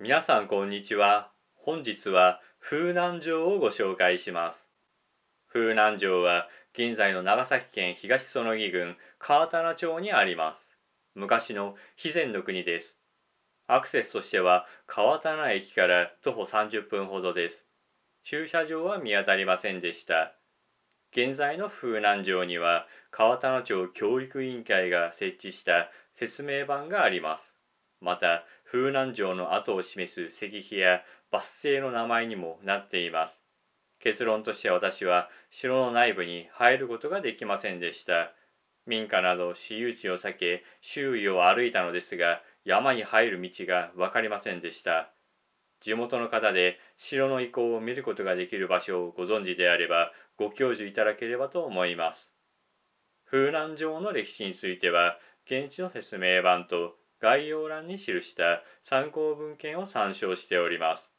皆さんこんにちは本日は風南城をご紹介します風南城は現在の長崎県東園木郡川棚町にあります昔の肥前の国ですアクセスとしては川棚駅から徒歩30分ほどです駐車場は見当たりませんでした現在の風南城には川棚町教育委員会が設置した説明板がありますまた風南城の跡を示す石碑やバス停の名前にもなっています結論として私は城の内部に入ることができませんでした民家など私有地を避け周囲を歩いたのですが山に入る道が分かりませんでした地元の方で城の遺構を見ることができる場所をご存知であればご教授いただければと思います風南城の歴史については現地の説明版と概要欄に記した参考文献を参照しております。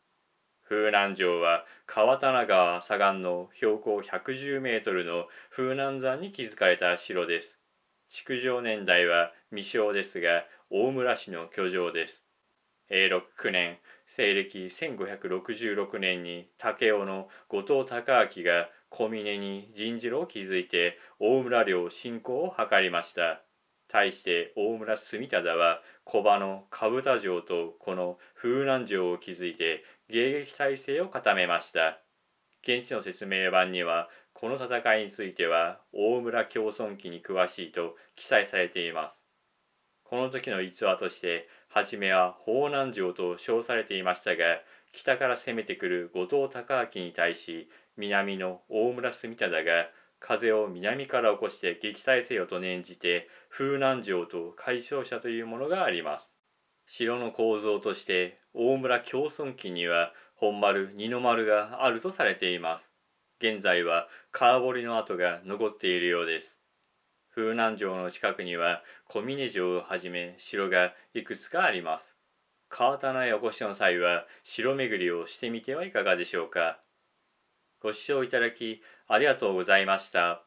風南城は川棚川左岸の標高110メートルの風南山に築かれた城です。築城年代は未詳ですが、大村市の居城です。永禄9年、西暦1566年に武雄の後藤隆明が小峰に人次郎を築いて大村領侵攻を図りました。対して大村住忠は小場の株田城とこの風南城を築いて迎撃体制を固めました現地の説明版にはこの戦いについては大村共存記に詳しいと記載されていますこの時の逸話として初めは宝南城と称されていましたが北から攻めてくる後藤隆明に対し南の大村住忠が風を南から起こして撃退せよと念じて風南城と解消者というものがあります城の構造として大村共存期には本丸二の丸があるとされています現在は川堀の跡が残っているようです風南城の近くには小峰城をはじめ城がいくつかあります川棚へお越しの際は城巡りをしてみてはいかがでしょうかご視聴いただきありがとうございました。